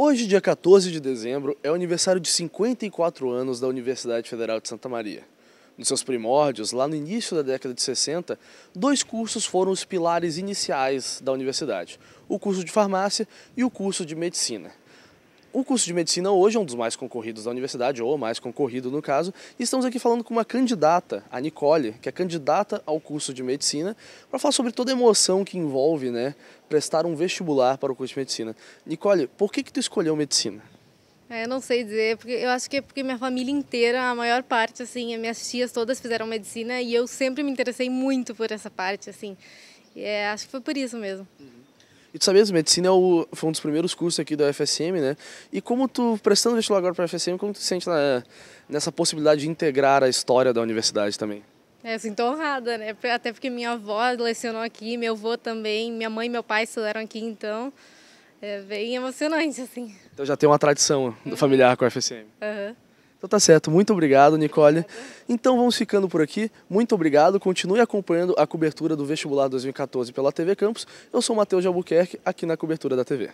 Hoje, dia 14 de dezembro, é o aniversário de 54 anos da Universidade Federal de Santa Maria. Nos seus primórdios, lá no início da década de 60, dois cursos foram os pilares iniciais da universidade: o curso de farmácia e o curso de medicina. O curso de medicina hoje é um dos mais concorridos da universidade, ou mais concorrido no caso, e estamos aqui falando com uma candidata, a Nicole, que é candidata ao curso de medicina, para falar sobre toda a emoção que envolve né, prestar um vestibular para o curso de medicina. Nicole, por que, que tu escolheu medicina? É, eu não sei dizer, porque eu acho que é porque minha família inteira, a maior parte, assim, minhas tias todas fizeram medicina e eu sempre me interessei muito por essa parte, assim. E é, acho que foi por isso mesmo. Uhum. E tu sabias, medicina é o, foi um dos primeiros cursos aqui da UFSM, né? E como tu, prestando vestibular agora para a UFSM, como tu se sente na, né, nessa possibilidade de integrar a história da universidade também? É, sinto honrada, né? Até porque minha avó lecionou aqui, meu avô também, minha mãe e meu pai estudaram aqui, então é bem emocionante, assim. Então já tem uma tradição familiar com a UFSM. Aham. Uhum. Então tá certo, muito obrigado, Nicole. Então vamos ficando por aqui. Muito obrigado. Continue acompanhando a cobertura do vestibular 2014 pela TV Campus. Eu sou Matheus de Albuquerque, aqui na cobertura da TV.